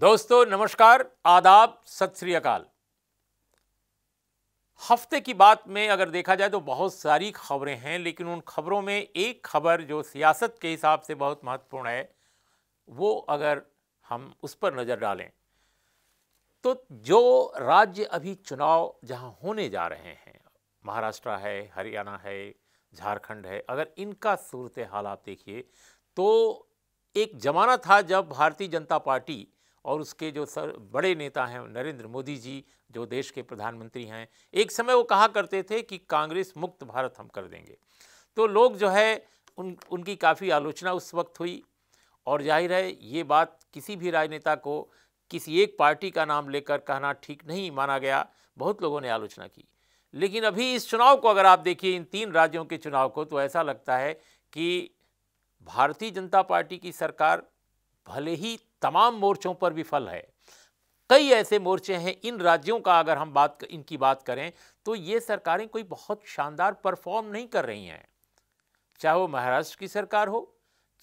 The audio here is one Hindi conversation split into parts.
दोस्तों नमस्कार आदाब सत श्री अकाल हफ्ते की बात में अगर देखा जाए तो बहुत सारी खबरें हैं लेकिन उन खबरों में एक खबर जो सियासत के हिसाब से बहुत महत्वपूर्ण है वो अगर हम उस पर नज़र डालें तो जो राज्य अभी चुनाव जहां होने जा रहे हैं महाराष्ट्र है हरियाणा है झारखंड है अगर इनका सूरत हाल आप देखिए तो एक ज़माना था जब भारतीय जनता पार्टी और उसके जो सर बड़े नेता हैं नरेंद्र मोदी जी जो देश के प्रधानमंत्री हैं एक समय वो कहा करते थे कि कांग्रेस मुक्त भारत हम कर देंगे तो लोग जो है उन उनकी काफ़ी आलोचना उस वक्त हुई और जाहिर है ये बात किसी भी राजनेता को किसी एक पार्टी का नाम लेकर कहना ठीक नहीं माना गया बहुत लोगों ने आलोचना की लेकिन अभी इस चुनाव को अगर आप देखिए इन तीन राज्यों के चुनाव को तो ऐसा लगता है कि भारतीय जनता पार्टी की सरकार भले ही तमाम मोर्चों पर विफल है कई ऐसे मोर्चे हैं इन राज्यों का अगर हम बात इनकी बात करें तो ये सरकारें कोई बहुत शानदार परफॉर्म नहीं कर रही हैं चाहे वो महाराष्ट्र की सरकार हो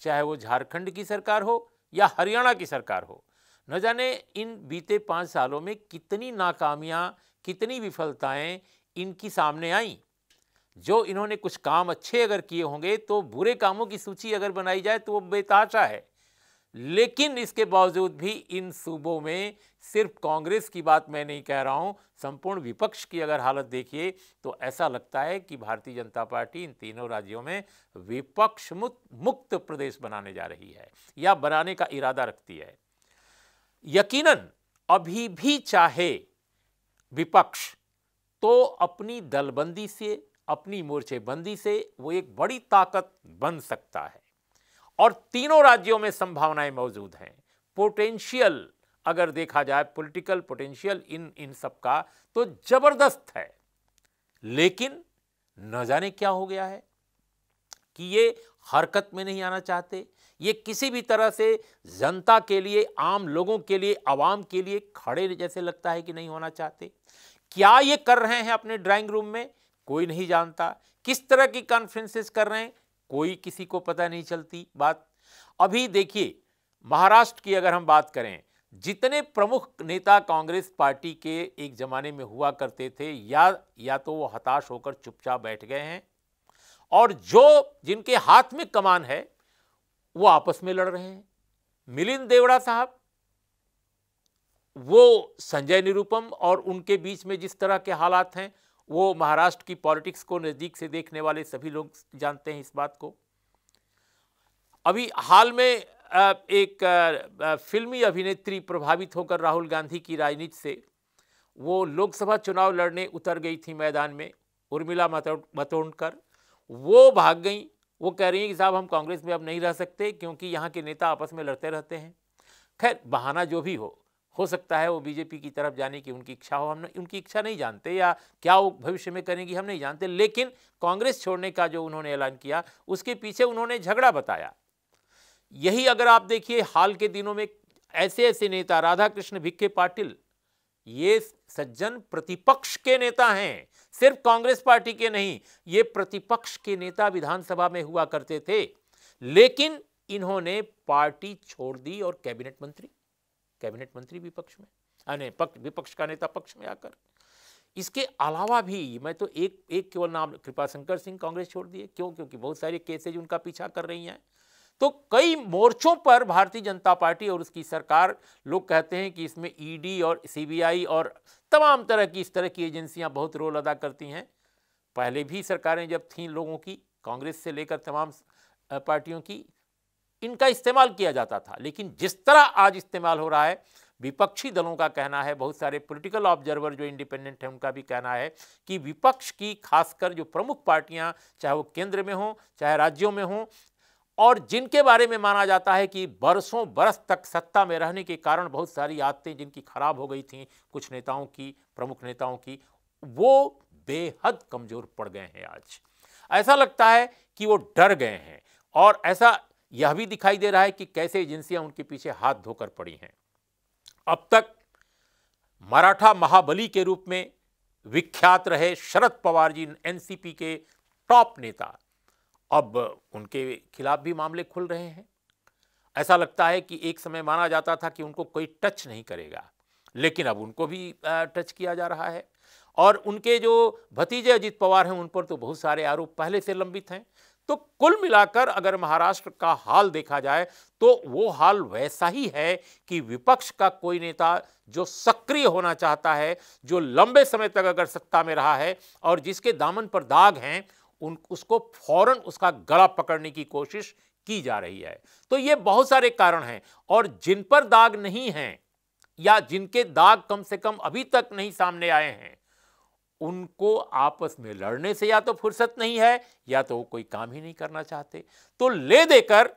चाहे वो झारखंड की सरकार हो या हरियाणा की सरकार हो न जाने इन बीते पाँच सालों में कितनी नाकामियाँ कितनी विफलताएं इनकी सामने आई जो इन्होंने कुछ काम अच्छे अगर किए होंगे तो बुरे कामों की सूची अगर बनाई जाए तो वो बेताचा है लेकिन इसके बावजूद भी इन सूबों में सिर्फ कांग्रेस की बात मैं नहीं कह रहा हूं संपूर्ण विपक्ष की अगर हालत देखिए तो ऐसा लगता है कि भारतीय जनता पार्टी इन तीनों राज्यों में विपक्ष मुक्त प्रदेश बनाने जा रही है या बनाने का इरादा रखती है यकीनन अभी भी चाहे विपक्ष तो अपनी दलबंदी से अपनी मोर्चेबंदी से वो एक बड़ी ताकत बन सकता है और तीनों राज्यों में संभावनाएं मौजूद हैं पोटेंशियल अगर देखा जाए पॉलिटिकल पोटेंशियल इन इन सब का तो जबरदस्त है लेकिन न जाने क्या हो गया है कि ये हरकत में नहीं आना चाहते ये किसी भी तरह से जनता के लिए आम लोगों के लिए आवाम के लिए खड़े जैसे लगता है कि नहीं होना चाहते क्या ये कर रहे हैं अपने ड्राइंग रूम में कोई नहीं जानता किस तरह की कॉन्फ्रेंसेस कर रहे हैं कोई किसी को पता नहीं चलती बात अभी देखिए महाराष्ट्र की अगर हम बात करें जितने प्रमुख नेता कांग्रेस पार्टी के एक जमाने में हुआ करते थे या या तो वो हताश होकर चुपचाप बैठ गए हैं और जो जिनके हाथ में कमान है वो आपस में लड़ रहे हैं मिलिंद देवड़ा साहब वो संजय निरुपम और उनके बीच में जिस तरह के हालात हैं वो महाराष्ट्र की पॉलिटिक्स को नज़दीक से देखने वाले सभी लोग जानते हैं इस बात को अभी हाल में एक फिल्मी अभिनेत्री प्रभावित होकर राहुल गांधी की राजनीति से वो लोकसभा चुनाव लड़ने उतर गई थी मैदान में उर्मिला मतोंडकर वो भाग गई वो कह रही हैं कि साहब हम कांग्रेस में अब नहीं रह सकते क्योंकि यहाँ के नेता आपस में लड़ते रहते हैं खैर बहाना जो भी हो हो सकता है वो बीजेपी की तरफ जाने की उनकी इच्छा हो हम उनकी इच्छा नहीं जानते या क्या वो भविष्य में करेंगी हम नहीं जानते लेकिन कांग्रेस छोड़ने का जो उन्होंने ऐलान किया उसके पीछे उन्होंने झगड़ा बताया यही अगर आप देखिए हाल के दिनों में ऐसे ऐसे नेता राधा कृष्ण भिक्के पाटिल ये सज्जन प्रतिपक्ष के नेता हैं सिर्फ कांग्रेस पार्टी के नहीं ये प्रतिपक्ष के नेता विधानसभा में हुआ करते थे लेकिन इन्होंने पार्टी छोड़ दी और कैबिनेट मंत्री कैबिनेट मंत्री विपक्ष में अने पक्ष विपक्ष का नेता पक्ष में आकर इसके अलावा भी मैं तो एक एक केवल नाम कृपा शंकर सिंह कांग्रेस छोड़ दिए क्यों क्योंकि बहुत सारे केसेज उनका पीछा कर रही हैं तो कई मोर्चों पर भारतीय जनता पार्टी और उसकी सरकार लोग कहते हैं कि इसमें ईडी और सीबीआई और तमाम तरह की इस तरह की एजेंसियां बहुत रोल अदा करती हैं पहले भी सरकारें जब थीं लोगों की कांग्रेस से लेकर तमाम पार्टियों की इनका इस्तेमाल किया जाता था लेकिन जिस तरह आज इस्तेमाल हो रहा है विपक्षी दलों का कहना है बहुत सारे पॉलिटिकल ऑब्जर्वर जो इंडिपेंडेंट हैं उनका भी कहना है कि विपक्ष की खासकर जो प्रमुख पार्टियां चाहे वो केंद्र में हों चाहे राज्यों में हों और जिनके बारे में माना जाता है कि बरसों बरस तक सत्ता में रहने के कारण बहुत सारी आदतें जिनकी खराब हो गई थी कुछ नेताओं की प्रमुख नेताओं की वो बेहद कमज़ोर पड़ गए हैं आज ऐसा लगता है कि वो डर गए हैं और ऐसा यह भी दिखाई दे रहा है कि कैसे एजेंसियां उनके पीछे हाथ धोकर पड़ी हैं अब तक मराठा महाबली के रूप में विख्यात रहे शरद पवार जी एनसीपी के टॉप नेता अब उनके खिलाफ भी मामले खुल रहे हैं ऐसा लगता है कि एक समय माना जाता था कि उनको कोई टच नहीं करेगा लेकिन अब उनको भी टच किया जा रहा है और उनके जो भतीजे अजित पवार हैं उन पर तो बहुत सारे आरोप पहले से लंबित हैं तो कुल मिलाकर अगर महाराष्ट्र का हाल देखा जाए तो वो हाल वैसा ही है कि विपक्ष का कोई नेता जो सक्रिय होना चाहता है जो लंबे समय तक अगर सत्ता में रहा है और जिसके दामन पर दाग हैं उन उसको फौरन उसका गला पकड़ने की कोशिश की जा रही है तो ये बहुत सारे कारण हैं और जिन पर दाग नहीं हैं या जिनके दाग कम से कम अभी तक नहीं सामने आए हैं उनको आपस में लड़ने से या तो फुर्सत नहीं है या तो वो कोई काम ही नहीं करना चाहते तो ले देकर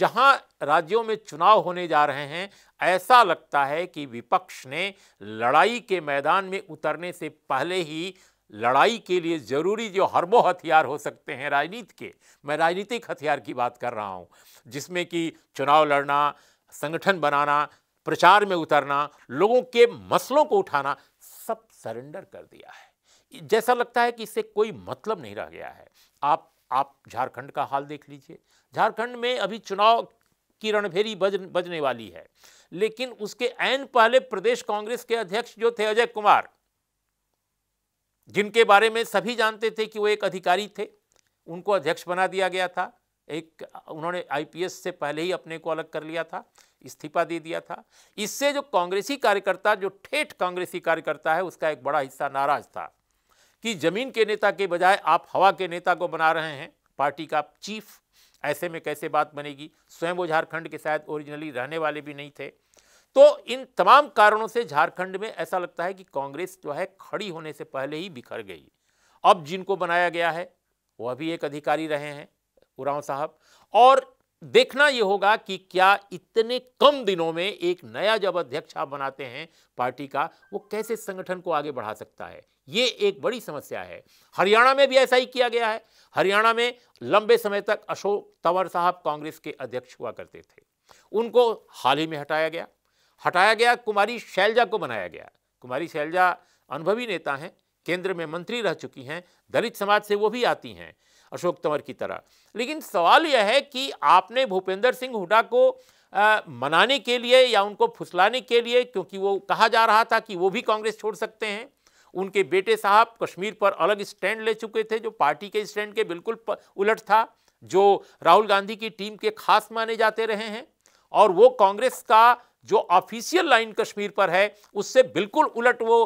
जहां राज्यों में चुनाव होने जा रहे हैं ऐसा लगता है कि विपक्ष ने लड़ाई के मैदान में उतरने से पहले ही लड़ाई के लिए जरूरी जो हरबो हथियार हो सकते हैं राजनीति के मैं राजनीतिक हथियार की बात कर रहा हूँ जिसमें कि चुनाव लड़ना संगठन बनाना प्रचार में उतरना लोगों के मसलों को उठाना सरेंडर कर दिया है जैसा लगता है कि इससे कोई मतलब नहीं रह गया है आप आप झारखंड का हाल देख लीजिए झारखंड में अभी चुनाव की रणभेरी बज बजने वाली है लेकिन उसके ऐन पहले प्रदेश कांग्रेस के अध्यक्ष जो थे अजय कुमार जिनके बारे में सभी जानते थे कि वो एक अधिकारी थे उनको अध्यक्ष बना दिया गया था एक उन्होंने आईपीएस से पहले ही अपने को अलग कर लिया था इस्तीफा दे दिया था इससे जो कांग्रेसी कार्यकर्ता जो ठेठ कांग्रेसी कार्यकर्ता है उसका एक बड़ा हिस्सा नाराज था कि जमीन के नेता के बजाय आप हवा के नेता को बना रहे हैं पार्टी का चीफ ऐसे में कैसे बात बनेगी स्वयं वो झारखंड के शायद ओरिजिनली रहने वाले भी नहीं थे तो इन तमाम कारणों से झारखंड में ऐसा लगता है कि कांग्रेस जो है खड़ी होने से पहले ही बिखर गई अब जिनको बनाया गया है वह भी एक अधिकारी रहे हैं उरांव साहब और देखना यह होगा कि क्या इतने कम दिनों में एक नया जब अध्यक्ष आप बनाते हैं पार्टी का वो कैसे संगठन को आगे बढ़ा सकता है ये एक बड़ी समस्या है हरियाणा में भी ऐसा ही किया गया है हरियाणा में लंबे समय तक अशोक तंवर साहब कांग्रेस के अध्यक्ष हुआ करते थे उनको हाल ही में हटाया गया हटाया गया कुमारी शैलजा को बनाया गया कुमारी शैलजा अनुभवी नेता हैं केंद्र में मंत्री रह चुकी हैं दलित समाज से वो भी आती हैं अशोक तंवर की तरह लेकिन सवाल यह है कि आपने भूपेंद्र सिंह हुडा को आ, मनाने के लिए या उनको फुसलाने के लिए क्योंकि वो कहा जा रहा था कि वो भी कांग्रेस छोड़ सकते हैं उनके बेटे साहब कश्मीर पर अलग स्टैंड ले चुके थे जो पार्टी के स्टैंड के बिल्कुल उलट था जो राहुल गांधी की टीम के खास माने जाते रहे हैं और वो कांग्रेस का जो ऑफिशियल लाइन कश्मीर पर है उससे बिल्कुल उलट वो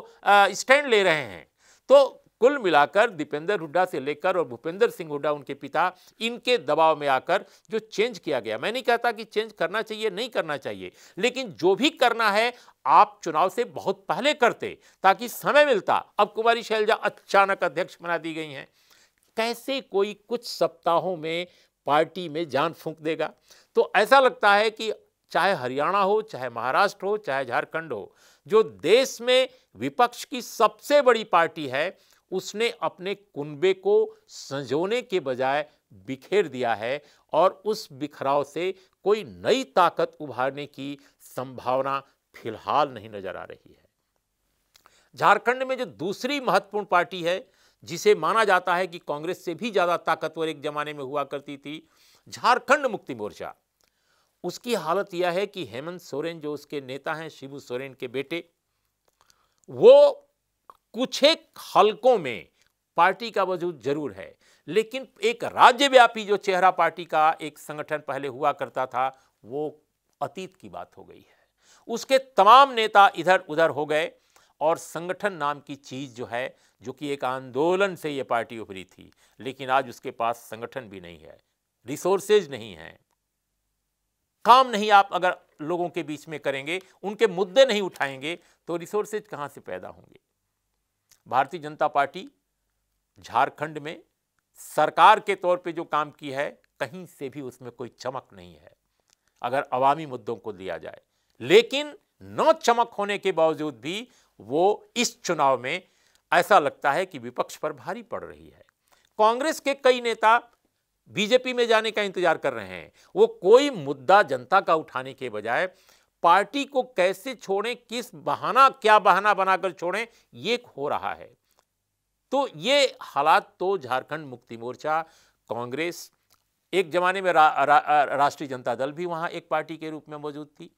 स्टैंड ले रहे हैं तो कुल मिलाकर दीपेंद्र हुड्डा से लेकर और भूपेंद्र सिंह हुड्डा उनके पिता इनके दबाव में आकर जो चेंज किया गया मैं नहीं कहता कि चेंज करना चाहिए नहीं करना चाहिए लेकिन जो भी करना है आप चुनाव से बहुत पहले करते ताकि समय मिलता अब कुमारी शैलजा अचानक अध्यक्ष बना दी गई हैं कैसे कोई कुछ सप्ताहों में पार्टी में जान फूंक देगा तो ऐसा लगता है कि चाहे हरियाणा हो चाहे महाराष्ट्र हो चाहे झारखंड हो जो देश में विपक्ष की सबसे बड़ी पार्टी है उसने अपने कुनबे को संजोने के बजाय बिखेर दिया है और उस बिखराव से कोई नई ताकत उभारने की संभावना फिलहाल नहीं नजर आ रही है झारखंड में जो दूसरी महत्वपूर्ण पार्टी है जिसे माना जाता है कि कांग्रेस से भी ज़्यादा ताकतवर एक जमाने में हुआ करती थी झारखंड मुक्ति मोर्चा उसकी हालत यह है कि हेमंत सोरेन जो उसके नेता हैं शिबू सोरेन के बेटे वो कुछ एक हलकों में पार्टी का वजूद जरूर है लेकिन एक राज्यव्यापी जो चेहरा पार्टी का एक संगठन पहले हुआ करता था वो अतीत की बात हो गई है उसके तमाम नेता इधर उधर हो गए और संगठन नाम की चीज़ जो है जो कि एक आंदोलन से ये पार्टी उभरी थी लेकिन आज उसके पास संगठन भी नहीं है रिसोर्सेज नहीं है काम नहीं आप अगर लोगों के बीच में करेंगे उनके मुद्दे नहीं उठाएंगे तो रिसोर्सेज कहां से पैदा होंगे भारतीय जनता पार्टी झारखंड में सरकार के तौर पे जो काम की है कहीं से भी उसमें कोई चमक नहीं है अगर अवामी मुद्दों को लिया जाए लेकिन नौ चमक होने के बावजूद भी वो इस चुनाव में ऐसा लगता है कि विपक्ष पर भारी पड़ रही है कांग्रेस के कई नेता बीजेपी में जाने का इंतजार कर रहे हैं वो कोई मुद्दा जनता का उठाने के बजाय पार्टी को कैसे छोड़ें किस बहाना क्या बहाना बनाकर छोड़ें ये हो रहा है तो ये हालात तो झारखंड मुक्ति मोर्चा कांग्रेस एक जमाने में रा, रा, राष्ट्रीय जनता दल भी वहाँ एक पार्टी के रूप में मौजूद थी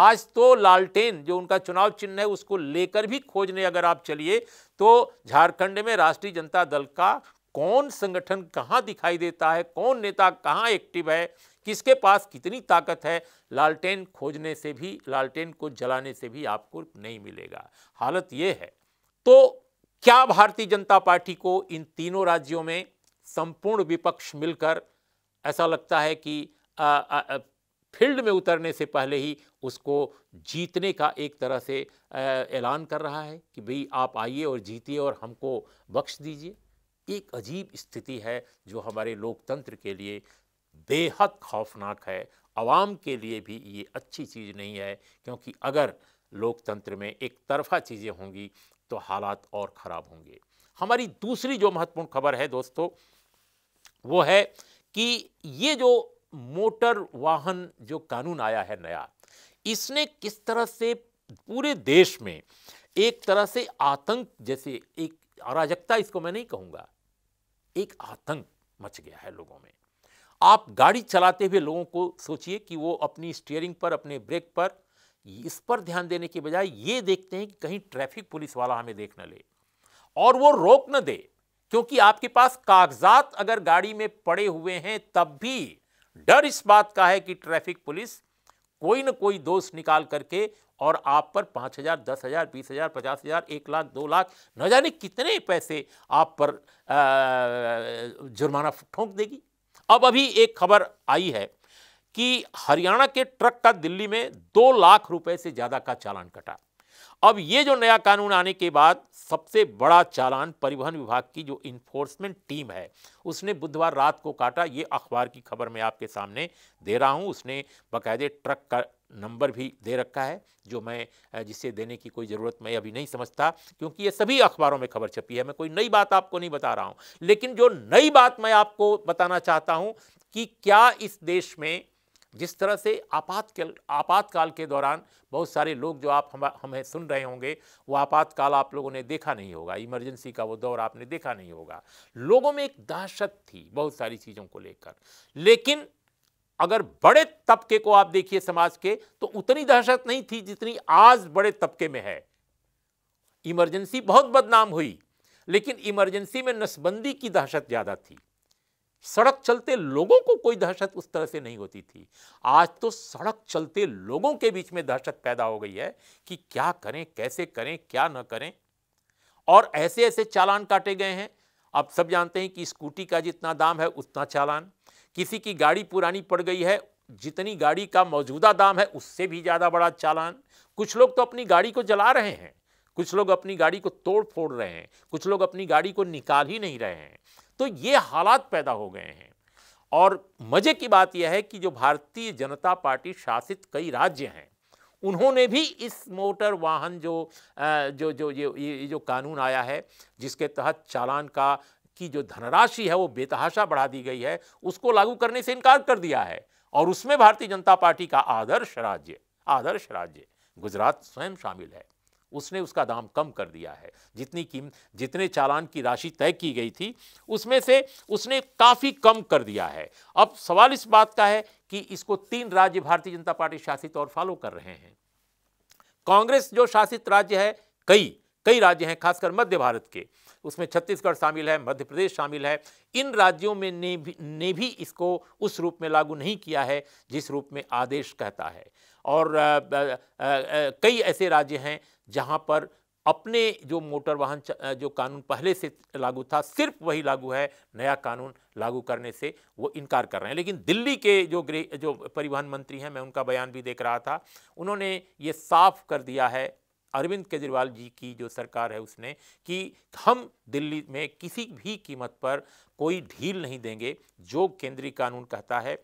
आज तो लालटेन जो उनका चुनाव चिन्ह है उसको लेकर भी खोजने अगर आप चलिए तो झारखंड में राष्ट्रीय जनता दल का कौन संगठन कहाँ दिखाई देता है कौन नेता कहाँ एक्टिव है किसके पास कितनी ताकत है लालटेन खोजने से भी लालटेन को जलाने से भी आपको नहीं मिलेगा हालत ये है तो क्या भारतीय जनता पार्टी को इन तीनों राज्यों में संपूर्ण विपक्ष मिलकर ऐसा लगता है कि आ, आ, आ, फील्ड में उतरने से पहले ही उसको जीतने का एक तरह से ऐलान कर रहा है कि भाई आप आइए और जीतिए और हमको बख्श दीजिए एक अजीब स्थिति है जो हमारे लोकतंत्र के लिए बेहद खौफनाक है आवाम के लिए भी ये अच्छी चीज़ नहीं है क्योंकि अगर लोकतंत्र में एक तरफा चीज़ें होंगी तो हालात और ख़राब होंगे हमारी दूसरी जो महत्वपूर्ण खबर है दोस्तों वो है कि ये जो मोटर वाहन जो कानून आया है नया इसने किस तरह से पूरे देश में एक तरह से आतंक जैसे एक अराजकता इसको मैं नहीं कहूँगा एक आतंक मच गया है लोगों में आप गाड़ी चलाते हुए लोगों को सोचिए कि वो अपनी स्टीयरिंग पर अपने ब्रेक पर इस पर ध्यान देने के बजाय ये देखते हैं कि कहीं ट्रैफिक पुलिस वाला हमें देख न ले और वो रोक न दे क्योंकि आपके पास कागजात अगर गाड़ी में पड़े हुए हैं तब भी डर इस बात का है कि ट्रैफिक पुलिस कोई ना कोई दोष निकाल करके और आप पर पाँच हज़ार दस हज़ार बीस हज़ार पचास हज़ार एक लाख दो लाख न जाने कितने पैसे आप पर जुर्माना ठोंक देगी अब अभी एक खबर आई है कि हरियाणा के ट्रक का दिल्ली में दो लाख रुपए से ज़्यादा का चालान कटा अब ये जो नया कानून आने के बाद सबसे बड़ा चालान परिवहन विभाग की जो इन्फोर्समेंट टीम है उसने बुधवार रात को काटा ये अखबार की खबर मैं आपके सामने दे रहा हूँ उसने बाकायदे ट्रक का नंबर भी दे रखा है जो मैं जिसे देने की कोई ज़रूरत मैं अभी नहीं समझता क्योंकि ये सभी अखबारों में खबर छपी है मैं कोई नई बात आपको नहीं बता रहा हूँ लेकिन जो नई बात मैं आपको बताना चाहता हूँ कि क्या इस देश में जिस तरह से आपातकाल आपातकाल के दौरान बहुत सारे लोग जो आप हम हमें सुन रहे होंगे वो आपातकाल आप लोगों ने देखा नहीं होगा इमरजेंसी का वो दौर आपने देखा नहीं होगा लोगों में एक दहशत थी बहुत सारी चीज़ों को लेकर लेकिन अगर बड़े तबके को आप देखिए समाज के तो उतनी दहशत नहीं थी जितनी आज बड़े तबके में है इमरजेंसी बहुत बदनाम हुई लेकिन इमरजेंसी में नसबंदी की दहशत ज़्यादा थी सड़क चलते लोगों को कोई दहशत उस तरह से नहीं होती थी आज तो सड़क चलते लोगों के बीच में दहशत पैदा हो गई है कि क्या करें कैसे करें क्या न करें और ऐसे ऐसे चालान काटे गए हैं आप सब जानते हैं कि स्कूटी का जितना दाम है उतना चालान किसी की गाड़ी पुरानी पड़ गई है जितनी गाड़ी का मौजूदा दाम है उससे भी ज़्यादा बड़ा चालान कुछ लोग तो अपनी गाड़ी को जला रहे हैं कुछ लोग अपनी गाड़ी को तोड़ फोड़ रहे हैं कुछ लोग अपनी गाड़ी को निकाल ही नहीं रहे हैं तो ये हालात पैदा हो गए हैं और मज़े की बात यह है कि जो भारतीय जनता पार्टी शासित कई राज्य हैं उन्होंने भी इस मोटर वाहन जो जो जो ये जो कानून आया है जिसके तहत चालान का की जो धनराशि है वो बेतहाशा बढ़ा दी गई है उसको लागू करने से इनकार कर दिया है और उसमें भारतीय जनता पार्टी का आदर्श राज्य आदर्श राज्य गुजरात स्वयं शामिल है उसने उसका दाम कम कर दिया है जितनी कीम जितने चालान की राशि तय की गई थी उसमें से उसने काफ़ी कम कर दिया है अब सवाल इस बात का है कि इसको तीन राज्य भारतीय जनता पार्टी शासित और फॉलो कर रहे हैं कांग्रेस जो शासित राज्य है कई कई राज्य हैं खासकर मध्य भारत के उसमें छत्तीसगढ़ शामिल है मध्य प्रदेश शामिल है इन राज्यों में ने भी ने भी इसको उस रूप में लागू नहीं किया है जिस रूप में आदेश कहता है और आ, आ, आ, कई ऐसे राज्य हैं जहाँ पर अपने जो मोटर वाहन जो कानून पहले से लागू था सिर्फ वही लागू है नया कानून लागू करने से वो इनकार कर रहे हैं लेकिन दिल्ली के जो गृह जो परिवहन मंत्री हैं मैं उनका बयान भी देख रहा था उन्होंने ये साफ कर दिया है अरविंद केजरीवाल जी की जो सरकार है उसने कि हम दिल्ली में किसी भी कीमत पर कोई ढील नहीं देंगे जो केंद्रीय कानून कहता है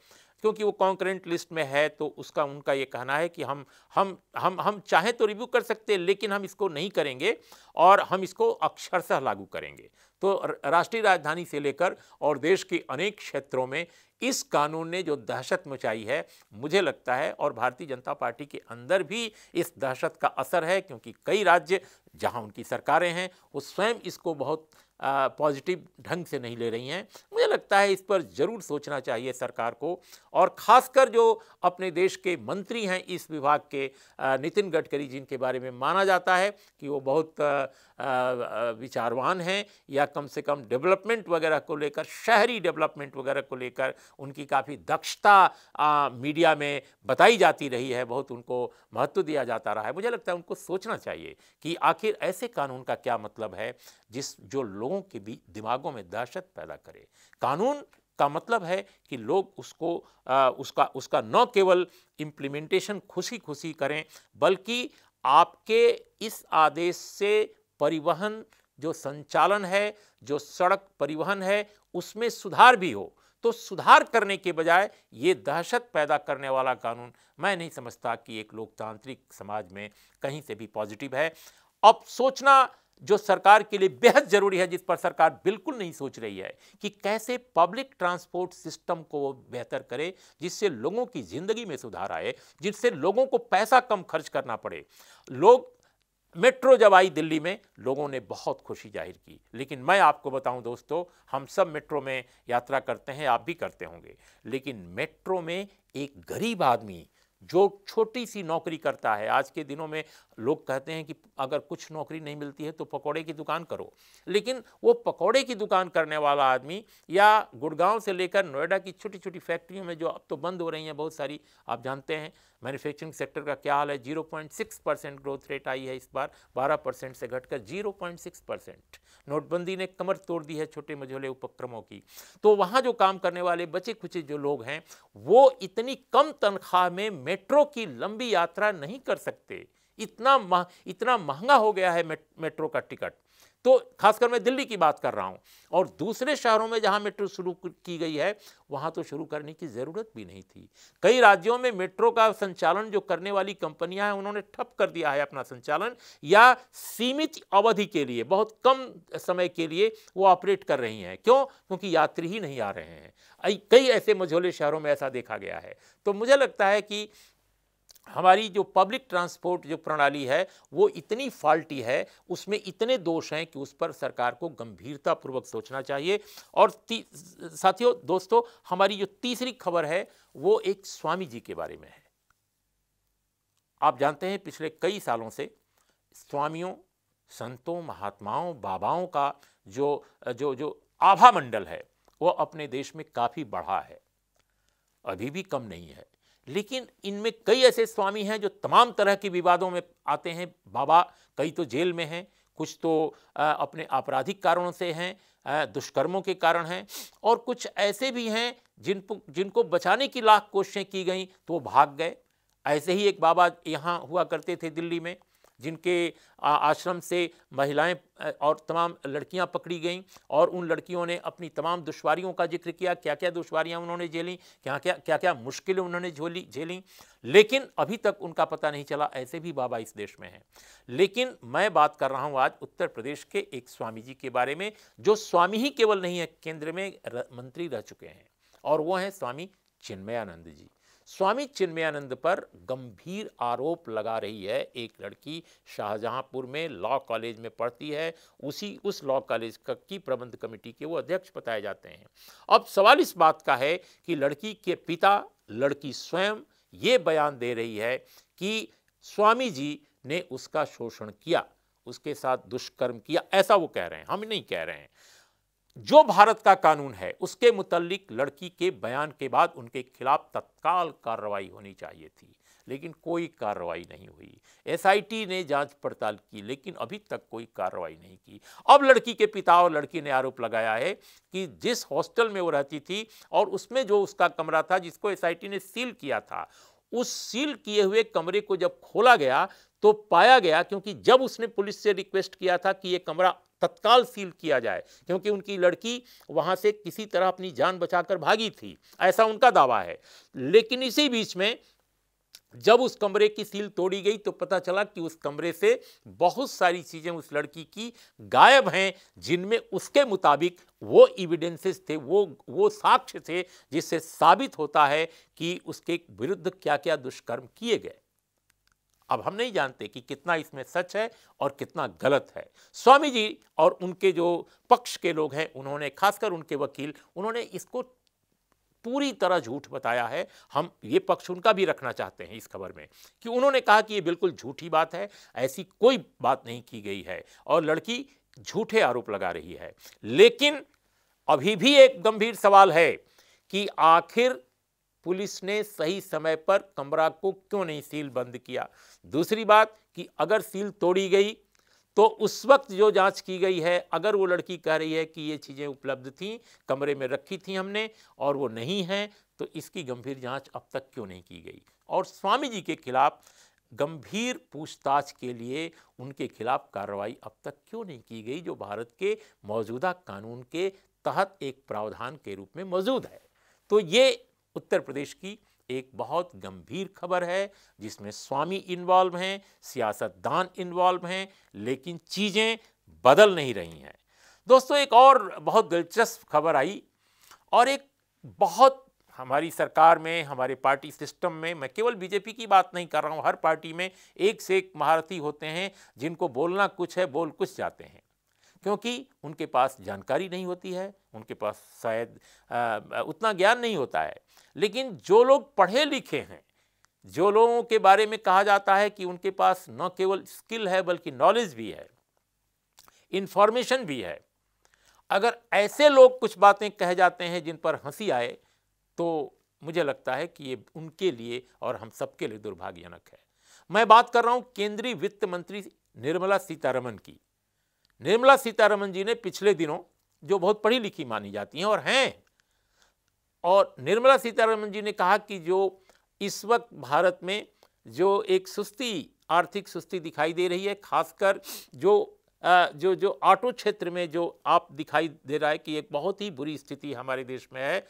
क्योंकि वो कॉन्करेंट लिस्ट में है तो उसका उनका ये कहना है कि हम हम हम हम चाहें तो रिव्यू कर सकते हैं लेकिन हम इसको नहीं करेंगे और हम इसको अक्षरशः लागू करेंगे तो राष्ट्रीय राजधानी से लेकर और देश के अनेक क्षेत्रों में इस कानून ने जो दहशत मचाई है मुझे लगता है और भारतीय जनता पार्टी के अंदर भी इस दहशत का असर है क्योंकि कई राज्य जहां उनकी सरकारें हैं वो स्वयं इसको बहुत पॉजिटिव ढंग से नहीं ले रही हैं मुझे लगता है इस पर ज़रूर सोचना चाहिए सरकार को और ख़ासकर जो अपने देश के मंत्री हैं इस विभाग के नितिन गडकरी जिनके बारे में माना जाता है कि वो बहुत विचारवान हैं या कम से कम डेवलपमेंट वगैरह को लेकर शहरी डेवलपमेंट वगैरह को लेकर उनकी काफ़ी दक्षता मीडिया में बताई जाती रही है बहुत उनको महत्व दिया जाता रहा है मुझे लगता है उनको सोचना चाहिए कि आखिर ऐसे कानून का क्या मतलब है जिस जो लोग लोगों के भी दिमागों में दहशत पैदा करे कानून का मतलब है कि लोग उसको आ, उसका उसका न केवल इम्प्लीमेंटेशन खुशी खुशी करें बल्कि आपके इस आदेश से परिवहन जो संचालन है जो सड़क परिवहन है उसमें सुधार भी हो तो सुधार करने के बजाय ये दहशत पैदा करने वाला कानून मैं नहीं समझता कि एक लोकतांत्रिक समाज में कहीं से भी पॉजिटिव है अब सोचना जो सरकार के लिए बेहद ज़रूरी है जिस पर सरकार बिल्कुल नहीं सोच रही है कि कैसे पब्लिक ट्रांसपोर्ट सिस्टम को वो बेहतर करे जिससे लोगों की ज़िंदगी में सुधार आए जिससे लोगों को पैसा कम खर्च करना पड़े लोग मेट्रो जब आई दिल्ली में लोगों ने बहुत खुशी जाहिर की लेकिन मैं आपको बताऊं दोस्तों हम सब मेट्रो में यात्रा करते हैं आप भी करते होंगे लेकिन मेट्रो में एक गरीब आदमी जो छोटी सी नौकरी करता है आज के दिनों में लोग कहते हैं कि अगर कुछ नौकरी नहीं मिलती है तो पकौड़े की दुकान करो लेकिन वो पकौड़े की दुकान करने वाला आदमी या गुड़गांव से लेकर नोएडा की छोटी छोटी फैक्ट्रियों में जो अब तो बंद हो रही हैं बहुत सारी आप जानते हैं मैन्युफैक्चरिंग सेक्टर का क्या हाल है सिक्स परसेंट ग्रोथ रेट आई है इस बार बारह परसेंट से घटकर सिक्स परसेंट नोटबंदी ने कमर तोड़ दी है छोटे मझोले उपक्रमों की तो वहाँ जो काम करने वाले बचे खुचे जो लोग हैं वो इतनी कम तनख्वाह में मेट्रो की लंबी यात्रा नहीं कर सकते इतना मह, इतना महंगा हो गया है मेट्रो का टिकट तो खासकर मैं दिल्ली की बात कर रहा हूँ और दूसरे शहरों में जहाँ मेट्रो शुरू की गई है वहाँ तो शुरू करने की ज़रूरत भी नहीं थी कई राज्यों में मेट्रो का संचालन जो करने वाली कंपनियाँ हैं उन्होंने ठप कर दिया है अपना संचालन या सीमित अवधि के लिए बहुत कम समय के लिए वो ऑपरेट कर रही हैं क्यों क्योंकि यात्री ही नहीं आ रहे हैं कई ऐसे मझोले शहरों में ऐसा देखा गया है तो मुझे लगता है कि हमारी जो पब्लिक ट्रांसपोर्ट जो प्रणाली है वो इतनी फॉल्टी है उसमें इतने दोष हैं कि उस पर सरकार को गंभीरतापूर्वक सोचना चाहिए और साथियों दोस्तों हमारी जो तीसरी खबर है वो एक स्वामी जी के बारे में है आप जानते हैं पिछले कई सालों से स्वामियों संतों महात्माओं बाबाओं का जो जो जो आभा मंडल है वो अपने देश में काफ़ी बढ़ा है अभी भी कम नहीं है लेकिन इनमें कई ऐसे स्वामी हैं जो तमाम तरह के विवादों में आते हैं बाबा कई तो जेल में हैं कुछ तो अपने आपराधिक कारणों से हैं दुष्कर्मों के कारण हैं और कुछ ऐसे भी हैं जिन जिनको बचाने की लाख कोशिशें की गई तो वो भाग गए ऐसे ही एक बाबा यहाँ हुआ करते थे दिल्ली में जिनके आश्रम से महिलाएं और तमाम लड़कियां पकड़ी गईं और उन लड़कियों ने अपनी तमाम दुश्वारियों का जिक्र किया क्या क्या दुश्वारियां उन्होंने झेली क्या क्या क्या क्या मुश्किलें उन्होंने झोली झेली लेकिन अभी तक उनका पता नहीं चला ऐसे भी बाबा इस देश में हैं लेकिन मैं बात कर रहा हूँ आज उत्तर प्रदेश के एक स्वामी जी के बारे में जो स्वामी ही केवल नहीं है केंद्र में मंत्री रह चुके हैं और वो हैं स्वामी चिन्मयानंद जी स्वामी चिन्मयानंद पर गंभीर आरोप लगा रही है एक लड़की शाहजहांपुर में लॉ कॉलेज में पढ़ती है उसी उस लॉ कॉलेज की प्रबंध कमेटी के वो अध्यक्ष बताए जाते हैं अब सवाल इस बात का है कि लड़की के पिता लड़की स्वयं ये बयान दे रही है कि स्वामी जी ने उसका शोषण किया उसके साथ दुष्कर्म किया ऐसा वो कह रहे हैं हम नहीं कह रहे हैं जो भारत का कानून है उसके मुतलिक लड़की के बयान के बाद उनके खिलाफ तत्काल कार्रवाई होनी चाहिए थी लेकिन कोई कार्रवाई नहीं हुई एसआईटी ने जांच पड़ताल की लेकिन अभी तक कोई कार्रवाई नहीं की अब लड़की के पिता और लड़की ने आरोप लगाया है कि जिस हॉस्टल में वो रहती थी और उसमें जो उसका कमरा था जिसको एसआईटी ने सील किया था उस सील किए हुए कमरे को जब खोला गया तो पाया गया क्योंकि जब उसने पुलिस से रिक्वेस्ट किया था कि ये कमरा तत्काल सील किया जाए क्योंकि उनकी लड़की वहाँ से किसी तरह अपनी जान बचाकर भागी थी ऐसा उनका दावा है लेकिन इसी बीच में जब उस कमरे की सील तोड़ी गई तो पता चला कि उस कमरे से बहुत सारी चीज़ें उस लड़की की गायब हैं जिनमें उसके मुताबिक वो इविडेंसेस थे वो वो साक्ष्य थे जिससे साबित होता है कि उसके विरुद्ध क्या क्या दुष्कर्म किए गए अब हम नहीं जानते कि कितना इसमें सच है और कितना गलत है स्वामी जी और उनके जो पक्ष के लोग हैं उन्होंने खासकर उनके वकील उन्होंने इसको पूरी तरह झूठ बताया है हम ये पक्ष उनका भी रखना चाहते हैं इस खबर में कि उन्होंने कहा कि ये बिल्कुल झूठी बात है ऐसी कोई बात नहीं की गई है और लड़की झूठे आरोप लगा रही है लेकिन अभी भी एक गंभीर सवाल है कि आखिर पुलिस ने सही समय पर कमरा को क्यों नहीं सील बंद किया दूसरी बात कि अगर सील तोड़ी गई तो उस वक्त जो जांच की गई है अगर वो लड़की कह रही है कि ये चीज़ें उपलब्ध थीं कमरे में रखी थी हमने और वो नहीं हैं तो इसकी गंभीर जांच अब तक क्यों नहीं की गई और स्वामी जी के खिलाफ गंभीर पूछताछ के लिए उनके खिलाफ कार्रवाई अब तक क्यों नहीं की गई जो भारत के मौजूदा कानून के तहत एक प्रावधान के रूप में मौजूद है तो ये उत्तर प्रदेश की एक बहुत गंभीर खबर है जिसमें स्वामी इन्वॉल्व हैं सियासतदान इन्वॉल्व हैं लेकिन चीज़ें बदल नहीं रही हैं दोस्तों एक और बहुत दिलचस्प खबर आई और एक बहुत हमारी सरकार में हमारे पार्टी सिस्टम में मैं केवल बीजेपी की बात नहीं कर रहा हूँ हर पार्टी में एक से एक महारथी होते हैं जिनको बोलना कुछ है बोल कुछ जाते हैं क्योंकि उनके पास जानकारी नहीं होती है उनके पास शायद उतना ज्ञान नहीं होता है लेकिन जो लोग पढ़े लिखे हैं जो लोगों के बारे में कहा जाता है कि उनके पास न केवल स्किल है बल्कि नॉलेज भी है इन्फॉर्मेशन भी है अगर ऐसे लोग कुछ बातें कह जाते हैं जिन पर हंसी आए तो मुझे लगता है कि ये उनके लिए और हम सबके लिए दुर्भाग्यजनक है मैं बात कर रहा हूँ केंद्रीय वित्त मंत्री निर्मला सीतारमन की निर्मला सीतारमन जी ने पिछले दिनों जो बहुत पढ़ी लिखी मानी जाती हैं और हैं और निर्मला सीतारमन जी ने कहा कि जो इस वक्त भारत में जो एक सुस्ती आर्थिक सुस्ती दिखाई दे रही है खासकर जो जो जो ऑटो क्षेत्र में जो आप दिखाई दे रहा है कि एक बहुत ही बुरी स्थिति हमारे देश में है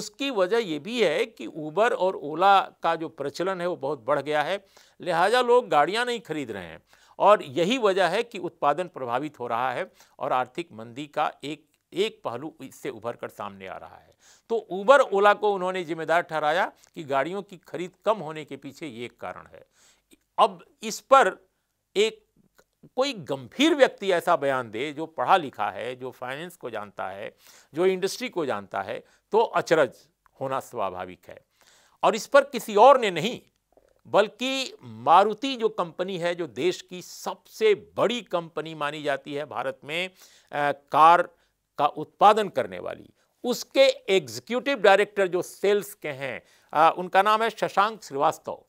उसकी वजह ये भी है कि ऊबर और ओला का जो प्रचलन है वो बहुत बढ़ गया है लिहाजा लोग गाड़ियाँ नहीं खरीद रहे हैं और यही वजह है कि उत्पादन प्रभावित हो रहा है और आर्थिक मंदी का एक एक पहलू इससे उभर कर सामने आ रहा है तो उबर ओला को उन्होंने जिम्मेदार ठहराया कि गाड़ियों की खरीद कम होने के पीछे ये एक कारण है अब इस पर एक कोई गंभीर व्यक्ति ऐसा बयान दे जो पढ़ा लिखा है जो फाइनेंस को जानता है जो इंडस्ट्री को जानता है तो अचरज होना स्वाभाविक है और इस पर किसी और ने नहीं बल्कि मारुति जो कंपनी है जो देश की सबसे बड़ी कंपनी मानी जाती है भारत में आ, कार का उत्पादन करने वाली उसके एग्जीक्यूटिव डायरेक्टर जो सेल्स के हैं आ, उनका नाम है शशांक श्रीवास्तव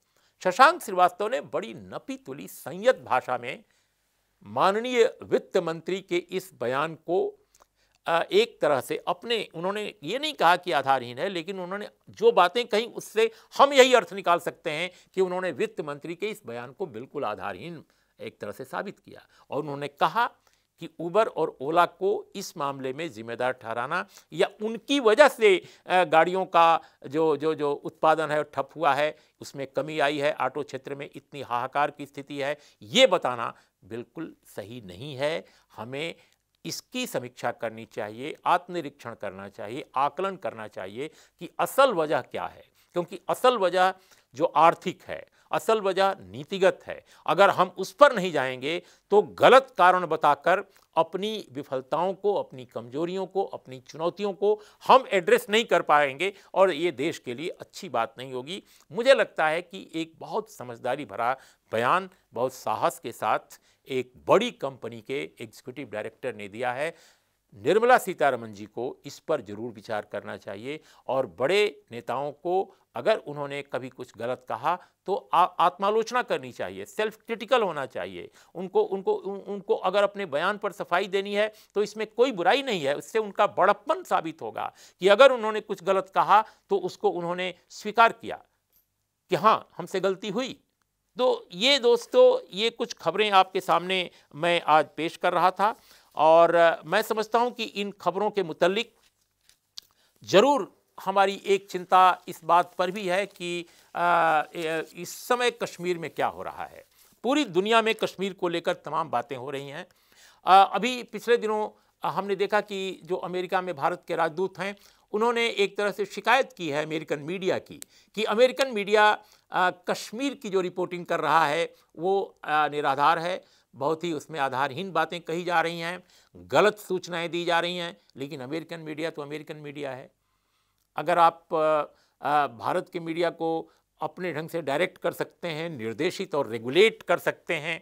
शशांक श्रीवास्तव ने बड़ी नपी तुली संयत भाषा में माननीय वित्त मंत्री के इस बयान को एक तरह से अपने उन्होंने ये नहीं कहा कि आधारहीन है लेकिन उन्होंने जो बातें कही उससे हम यही अर्थ निकाल सकते हैं कि उन्होंने वित्त मंत्री के इस बयान को बिल्कुल आधारहीन एक तरह से साबित किया और उन्होंने कहा कि उबर और ओला को इस मामले में जिम्मेदार ठहराना या उनकी वजह से गाड़ियों का जो जो जो उत्पादन है ठप हुआ है उसमें कमी आई है ऑटो क्षेत्र में इतनी हाहाकार की स्थिति है ये बताना बिल्कुल सही नहीं है हमें इसकी समीक्षा करनी चाहिए आत्मनिरीक्षण करना चाहिए आकलन करना चाहिए कि असल वजह क्या है क्योंकि असल वजह जो आर्थिक है असल वजह नीतिगत है अगर हम उस पर नहीं जाएंगे तो गलत कारण बताकर अपनी विफलताओं को अपनी कमजोरियों को अपनी चुनौतियों को हम एड्रेस नहीं कर पाएंगे और ये देश के लिए अच्छी बात नहीं होगी मुझे लगता है कि एक बहुत समझदारी भरा बयान बहुत साहस के साथ एक बड़ी कंपनी के एग्जीक्यूटिव डायरेक्टर ने दिया है निर्मला सीतारमन जी को इस पर जरूर विचार करना चाहिए और बड़े नेताओं को अगर उन्होंने कभी कुछ गलत कहा तो आत्मालोचना करनी चाहिए सेल्फ क्रिटिकल होना चाहिए उनको उनको उनको अगर अपने बयान पर सफाई देनी है तो इसमें कोई बुराई नहीं है उससे उनका बड़प्पन साबित होगा कि अगर उन्होंने कुछ गलत कहा तो उसको उन्होंने स्वीकार किया कि हाँ हमसे गलती हुई तो ये दोस्तों ये कुछ खबरें आपके सामने मैं आज पेश कर रहा था और मैं समझता हूँ कि इन खबरों के मुतलक ज़रूर हमारी एक चिंता इस बात पर भी है कि इस समय कश्मीर में क्या हो रहा है पूरी दुनिया में कश्मीर को लेकर तमाम बातें हो रही हैं अभी पिछले दिनों हमने देखा कि जो अमेरिका में भारत के राजदूत हैं उन्होंने एक तरह से शिकायत की है अमेरिकन मीडिया की कि अमेरिकन मीडिया आ, कश्मीर की जो रिपोर्टिंग कर रहा है वो आ, निराधार है बहुत ही उसमें आधारहीन बातें कही जा रही हैं गलत सूचनाएं दी जा रही हैं लेकिन अमेरिकन मीडिया तो अमेरिकन मीडिया है अगर आप आ, भारत के मीडिया को अपने ढंग से डायरेक्ट कर सकते हैं निर्देशित और रेगुलेट कर सकते हैं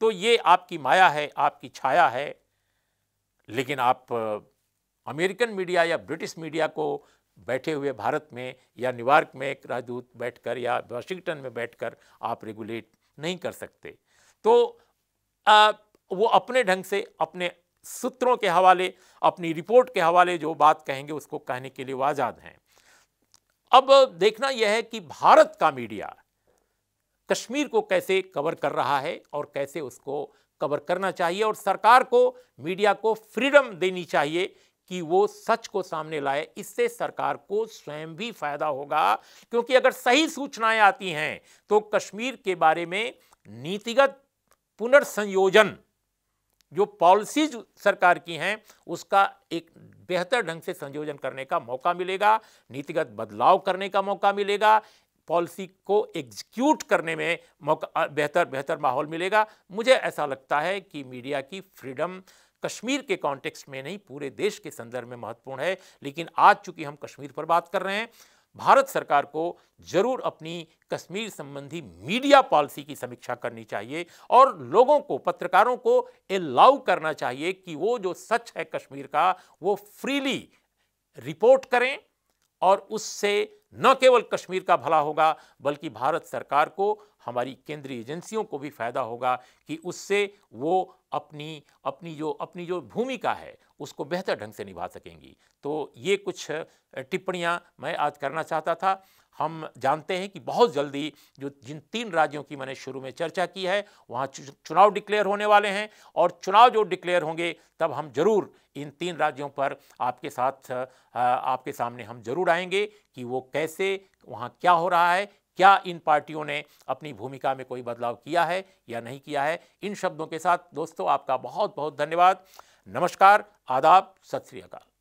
तो ये आपकी माया है आपकी छाया है लेकिन आप अमेरिकन मीडिया या ब्रिटिश मीडिया को बैठे हुए भारत में या न्यूयॉर्क में एक राजदूत बैठकर या वाशिंगटन में बैठकर आप रेगुलेट नहीं कर सकते तो आ, वो अपने ढंग से अपने सूत्रों के हवाले अपनी रिपोर्ट के हवाले जो बात कहेंगे उसको कहने के लिए वो आज़ाद हैं अब देखना यह है कि भारत का मीडिया कश्मीर को कैसे कवर कर रहा है और कैसे उसको कवर करना चाहिए और सरकार को मीडिया को फ्रीडम देनी चाहिए कि वो सच को सामने लाए इससे सरकार को स्वयं भी फायदा होगा क्योंकि अगर सही सूचनाएं आती हैं तो कश्मीर के बारे में नीतिगत पुनर्संयोजन जो पॉलिसीज सरकार की हैं उसका एक बेहतर ढंग से संयोजन करने का मौका मिलेगा नीतिगत बदलाव करने का मौका मिलेगा पॉलिसी को एग्जीक्यूट करने में मौका बेहतर बेहतर माहौल मिलेगा मुझे ऐसा लगता है कि मीडिया की फ्रीडम कश्मीर के कॉन्टेक्स्ट में नहीं पूरे देश के संदर्भ में महत्वपूर्ण है लेकिन आज चूंकि हम कश्मीर पर बात कर रहे हैं भारत सरकार को जरूर अपनी कश्मीर संबंधी मीडिया पॉलिसी की समीक्षा करनी चाहिए और लोगों को पत्रकारों को अलाउ करना चाहिए कि वो जो सच है कश्मीर का वो फ्रीली रिपोर्ट करें और उससे न केवल कश्मीर का भला होगा बल्कि भारत सरकार को हमारी केंद्रीय एजेंसियों को भी फायदा होगा कि उससे वो अपनी अपनी जो अपनी जो भूमिका है उसको बेहतर ढंग से निभा सकेंगी तो ये कुछ टिप्पणियाँ मैं आज करना चाहता था हम जानते हैं कि बहुत जल्दी जो जिन तीन राज्यों की मैंने शुरू में चर्चा की है वहाँ चुनाव डिक्लेयर होने वाले हैं और चुनाव जो डिक्लेयर होंगे तब हम जरूर इन तीन राज्यों पर आपके साथ आपके सामने हम जरूर आएंगे कि वो कैसे वहाँ क्या हो रहा है क्या इन पार्टियों ने अपनी भूमिका में कोई बदलाव किया है या नहीं किया है इन शब्दों के साथ दोस्तों आपका बहुत बहुत धन्यवाद नमस्कार आदाब सत श्री अकाल